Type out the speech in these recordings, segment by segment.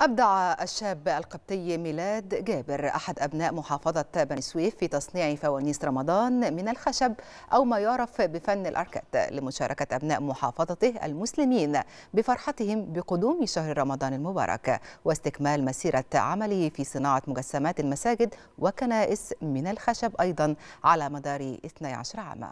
أبدع الشاب القبطي ميلاد جابر أحد أبناء محافظة بني سويف في تصنيع فوانيس رمضان من الخشب أو ما يعرف بفن الأركات لمشاركة أبناء محافظته المسلمين بفرحتهم بقدوم شهر رمضان المبارك واستكمال مسيرة عمله في صناعة مجسمات المساجد وكنائس من الخشب أيضا على مدار 12 عاما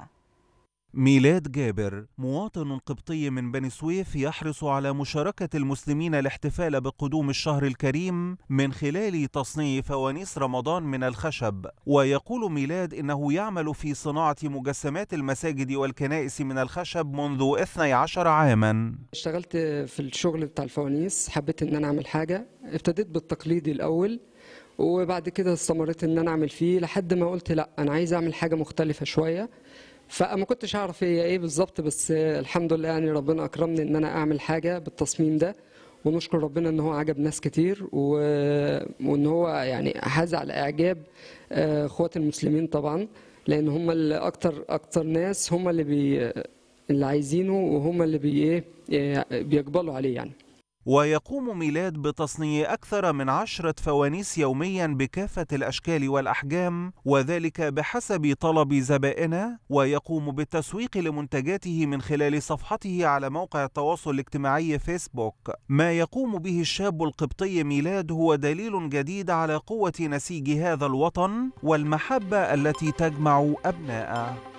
ميلاد جابر مواطن قبطي من بني سويف يحرص على مشاركة المسلمين الاحتفال بقدوم الشهر الكريم من خلال تصنيع فوانيس رمضان من الخشب ويقول ميلاد إنه يعمل في صناعة مجسمات المساجد والكنائس من الخشب منذ 12 عاما اشتغلت في الشغل بتاع الفوانيس حبيت إن أنا أعمل حاجة ابتديت بالتقليدي الأول وبعد كده استمريت إن أنا أعمل فيه لحد ما قلت لأ أنا عايز أعمل حاجة مختلفة شوية فما كنتش اعرف هي ايه بالظبط بس الحمد لله يعني ربنا اكرمني ان انا اعمل حاجه بالتصميم ده ونشكر ربنا ان هو عجب ناس كتير و... وان هو يعني حاز على اعجاب آه، اخوات المسلمين طبعا لان هم اللي اكتر اكتر ناس هم اللي بي اللي عايزينه وهم اللي بي ايه آه، بيقبلوا عليه يعني ويقوم ميلاد بتصنيع أكثر من عشرة فوانيس يوميا بكافة الأشكال والأحجام وذلك بحسب طلب زبائنه ويقوم بالتسويق لمنتجاته من خلال صفحته على موقع التواصل الاجتماعي فيسبوك ما يقوم به الشاب القبطي ميلاد هو دليل جديد على قوة نسيج هذا الوطن والمحبة التي تجمع أبناءه